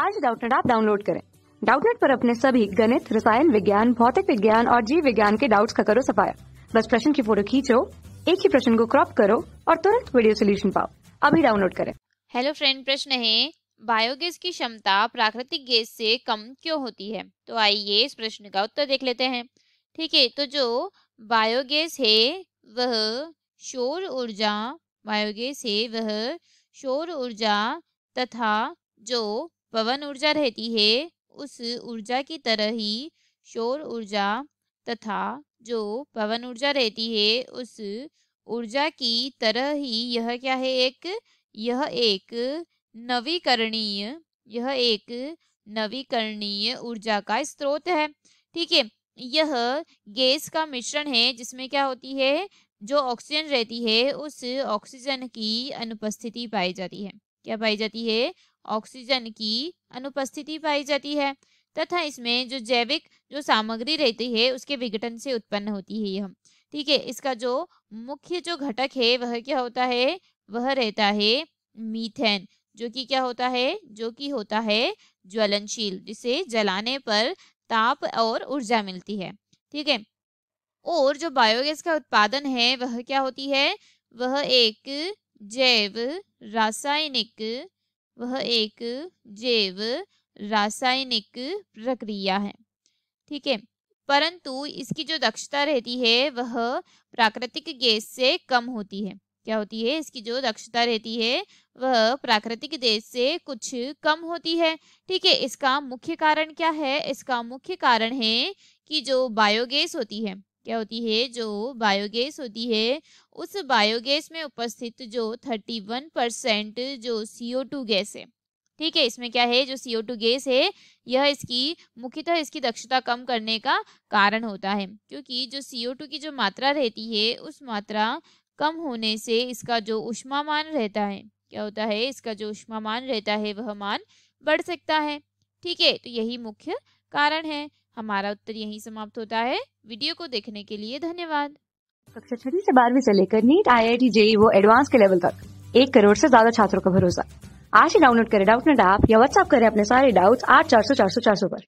आज डाउटनेट आप डाउनलोड करें डाउटनेट पर अपने सभी गणित रसायन विज्ञान भौतिक विज्ञान और जीव विज्ञान के डाउट्स का करो सफाया बस प्रश्न की फोटो खींचो एक ही प्रश्न को क्रॉप करो और तुरंत वीडियो सोल्यूशन पाओ अभी डाउनलोड करें हेलो फ्रेंड प्रश्न है बायोगैस की क्षमता प्राकृतिक गैस से कम क्यों होती है तो आइए इस प्रश्न का उत्तर देख लेते हैं ठीक है तो जो बायोगैस है वह शोर ऊर्जा बायोगैस है वह शोर ऊर्जा तथा जो पवन ऊर्जा रहती है उस ऊर्जा की तरह ही शोर ऊर्जा तथा जो पवन ऊर्जा रहती है उस ऊर्जा की तरह ही यह क्या है एक यह एक नवीकरणीय यह एक नवीकरणीय ऊर्जा का स्रोत है ठीक है यह गैस का मिश्रण है जिसमें क्या होती है जो ऑक्सीजन रहती है उस ऑक्सीजन की अनुपस्थिति पाई जाती है क्या पाई जाती है ऑक्सीजन की अनुपस्थिति पाई जाती है तथा इसमें जो जैविक जो सामग्री रहती है उसके विघटन से उत्पन्न होती है यह ठीक है इसका जो मुख्य जो घटक है वह क्या होता है वह रहता है मीथेन जो कि क्या होता है जो कि होता है ज्वलनशील जिसे जलाने पर ताप और ऊर्जा मिलती है ठीक है और जो बायोगैस का उत्पादन है वह क्या होती है वह एक जैव रासायनिक वह एक जैव रासायनिक प्रक्रिया है ठीक है परंतु इसकी जो दक्षता रहती है वह प्राकृतिक गैस से कम होती है क्या होती है इसकी जो दक्षता रहती है वह प्राकृतिक गैस से कुछ कम होती है ठीक है इसका मुख्य कारण क्या है इसका मुख्य कारण है कि जो बायोगैस होती है क्या होती है जो बायोगैस होती है उस बायोगैस में उपस्थित जो 31 परसेंट जो CO2 गैस है ठीक है इसमें क्या है जो CO2 गैस है यह इसकी मुख्यतः इसकी दक्षता कम करने का कारण होता है क्योंकि जो CO2 की जो मात्रा रहती है उस मात्रा कम होने से इसका जो उष्मा रहता है क्या होता है इसका जो मान रहता है वह मान बढ़ सकता है ठीक है तो यही मुख्य कारण है हमारा उत्तर यहीं समाप्त होता है वीडियो को देखने के लिए धन्यवाद कक्षा छठी से बारहवीं से लेकर NEET I I T JEE वो एडवांस के लेवल तक एक करोड़ से ज्यादा छात्रों का भरोसा आज ही डाउनलोड करें डाउट नेट ऐप या व्हाट्सअप करें अपने सारे डाउट्स आठ चार सौ चार सौ चार सौ पर